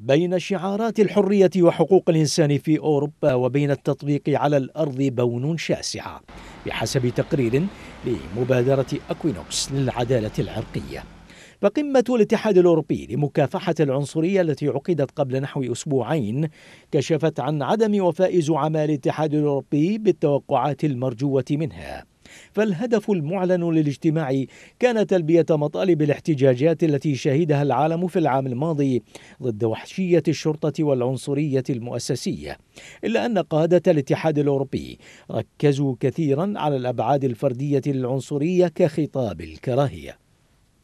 بين شعارات الحرية وحقوق الإنسان في أوروبا وبين التطبيق على الأرض بون شاسع بحسب تقرير لمبادرة أكوينوكس للعدالة العرقية فقمة الاتحاد الأوروبي لمكافحة العنصرية التي عقدت قبل نحو أسبوعين كشفت عن عدم وفاء زعماء الاتحاد الأوروبي بالتوقعات المرجوة منها فالهدف المعلن للاجتماع كان تلبية مطالب الاحتجاجات التي شهدها العالم في العام الماضي ضد وحشية الشرطة والعنصرية المؤسسية إلا أن قادة الاتحاد الأوروبي ركزوا كثيرا على الأبعاد الفردية للعنصرية كخطاب الكراهية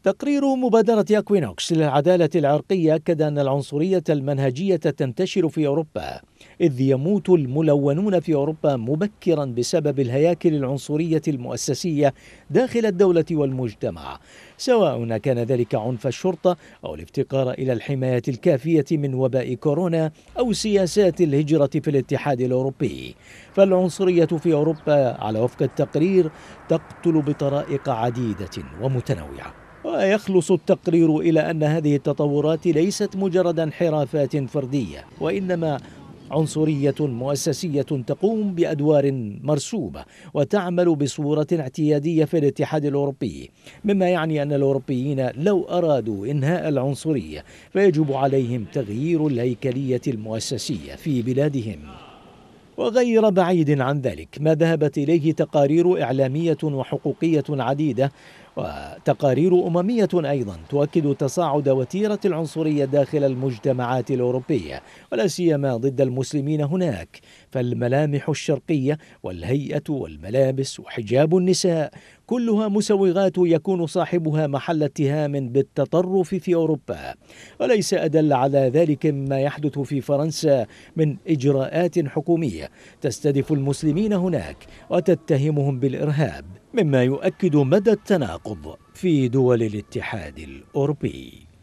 تقرير مبادرة أكوينوكس للعدالة العرقية أكد أن العنصرية المنهجية تنتشر في أوروبا إذ يموت الملونون في أوروبا مبكرا بسبب الهياكل العنصرية المؤسسية داخل الدولة والمجتمع سواء كان ذلك عنف الشرطة أو الافتقار إلى الحماية الكافية من وباء كورونا أو سياسات الهجرة في الاتحاد الأوروبي فالعنصرية في أوروبا على وفق التقرير تقتل بطرائق عديدة ومتنوعة ويخلص التقرير إلى أن هذه التطورات ليست مجرد انحرافات فردية وإنما عنصرية مؤسسية تقوم بأدوار مرسوبة وتعمل بصورة اعتيادية في الاتحاد الأوروبي مما يعني أن الأوروبيين لو أرادوا إنهاء العنصرية فيجب عليهم تغيير الهيكلية المؤسسية في بلادهم وغير بعيد عن ذلك ما ذهبت إليه تقارير إعلامية وحقوقية عديدة وتقارير أممية أيضا تؤكد تصاعد وتيرة العنصرية داخل المجتمعات الأوروبية ولا سيما ضد المسلمين هناك فالملامح الشرقية والهيئة والملابس وحجاب النساء كلها مسوغات يكون صاحبها محل اتهام بالتطرف في أوروبا وليس أدل على ذلك ما يحدث في فرنسا من إجراءات حكومية تستهدف المسلمين هناك وتتهمهم بالإرهاب مما يؤكد مدى التناقض في دول الاتحاد الأوروبي